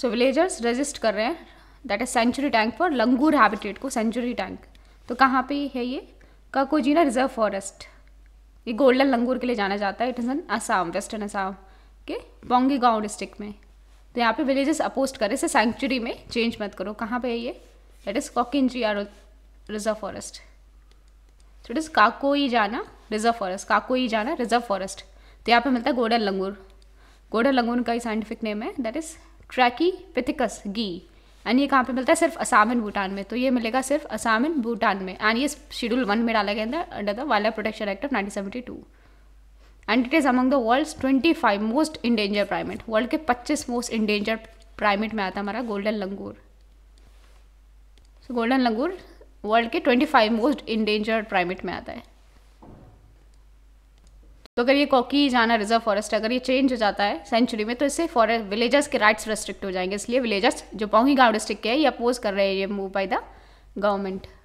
सो villagers resist कर रहे हैं that is sanctuary tank for langur habitat को सेंचुरी टैंक तो कहाँ पे है ये काकोजीना रिजर्व फॉरेस्ट ये गोल्डन लंगूर के लिए जाना जाता है it is an Assam western Assam के पोंगी गाँव डिस्ट्रिक्ट में तो यहाँ पे विलेजेस अपोस्ट करें इसे सेंचुरी में चेंज मत करो कहाँ पे है ये दैट इज़ कॉकिनजिया reserve forest so it is Kakoijana reserve forest काकोई Kakoijana reserve forest तो यहाँ पे मिलता है गोल्डन लंगूर गोडन लंगूर का ही साइंटिफिक नेम है that is Trachypithecus geei and ये कहाँ पे मिलता है सिर्फ असाम एंड भूटान में तो ये मिलेगा सिर्फ असाम एंड भूटान में एंड ये शेड्यूल वन में डाला गया under the wildlife protection act of nineteen seventy two and it is among the world's twenty five most endanger primate world के पच्चीस मोस्ट इंडेंजर प्राइमेट में आता है हमारा golden langur so golden langur world के twenty five most endangered primate में आता है तो अगर ये कॉकी जाना रिजर्व फॉरेस्ट अगर ये चेंज हो जाता है सेंचुरी में तो इससे फॉरेस्ट विलेजर्स के राइट्स रेस्ट्रिक्ट हो जाएंगे इसलिए विलेजर्स जो पौंगी गांव डिस्ट्रिक्ट के हैं ये अपोज कर रहे हैं ये मूव बाय द गवर्नमेंट